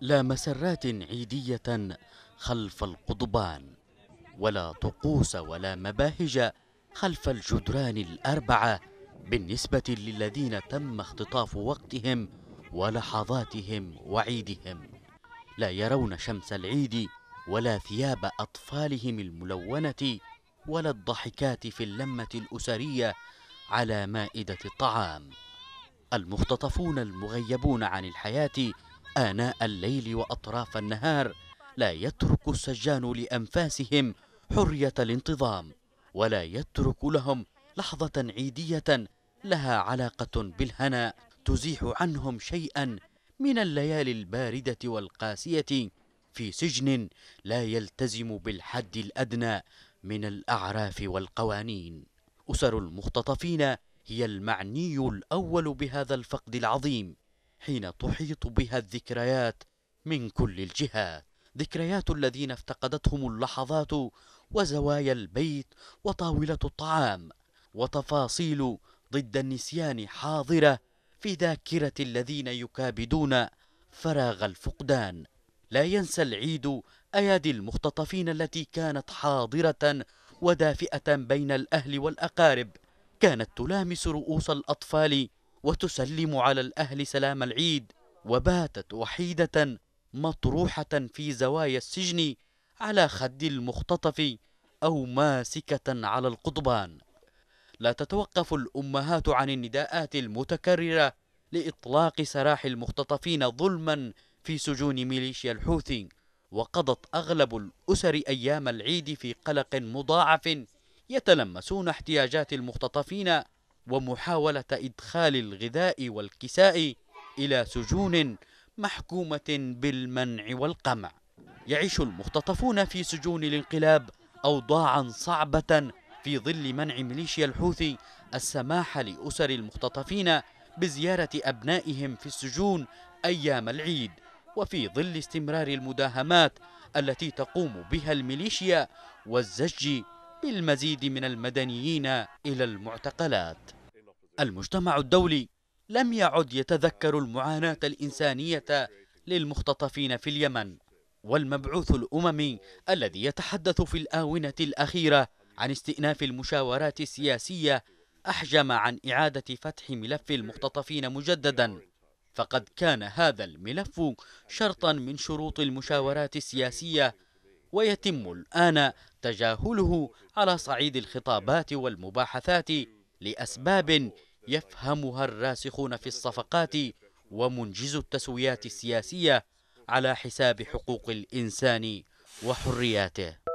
لا مسرات عيدية خلف القضبان ولا طقوس ولا مباهج خلف الجدران الأربعة بالنسبة للذين تم اختطاف وقتهم ولحظاتهم وعيدهم لا يرون شمس العيد ولا ثياب أطفالهم الملونة ولا الضحكات في اللمة الأسرية على مائدة الطعام المختطفون المغيبون عن الحياة آناء الليل وأطراف النهار لا يترك السجان لأنفاسهم حرية الانتظام ولا يترك لهم لحظة عيدية لها علاقة بالهناء تزيح عنهم شيئا من الليالي الباردة والقاسية في سجن لا يلتزم بالحد الأدنى من الأعراف والقوانين أسر المختطفين هي المعني الأول بهذا الفقد العظيم حين تحيط بها الذكريات من كل الجهات ذكريات الذين افتقدتهم اللحظات وزوايا البيت وطاولة الطعام وتفاصيل ضد النسيان حاضرة في ذاكرة الذين يكابدون فراغ الفقدان لا ينسى العيد أيادي المختطفين التي كانت حاضرة ودافئة بين الأهل والأقارب كانت تلامس رؤوس الأطفال وتسلم على الأهل سلام العيد وباتت وحيدة مطروحة في زوايا السجن على خد المختطف أو ماسكة على القضبان لا تتوقف الأمهات عن النداءات المتكررة لإطلاق سراح المختطفين ظلما في سجون ميليشيا الحوثي وقضت أغلب الأسر أيام العيد في قلق مضاعف يتلمسون احتياجات المختطفين ومحاولة إدخال الغذاء والكساء إلى سجون محكومة بالمنع والقمع يعيش المختطفون في سجون الانقلاب أوضاعا صعبة في ظل منع ميليشيا الحوثي السماح لأسر المختطفين بزيارة أبنائهم في السجون أيام العيد وفي ظل استمرار المداهمات التي تقوم بها الميليشيا والزج بالمزيد من المدنيين إلى المعتقلات المجتمع الدولي لم يعد يتذكر المعاناة الإنسانية للمختطفين في اليمن والمبعوث الأممي الذي يتحدث في الآونة الأخيرة عن استئناف المشاورات السياسية أحجم عن إعادة فتح ملف المختطفين مجددا فقد كان هذا الملف شرطا من شروط المشاورات السياسية ويتم الآن تجاهله على صعيد الخطابات والمباحثات لأسباب يفهمها الراسخون في الصفقات ومنجز التسويات السياسية على حساب حقوق الإنسان وحرياته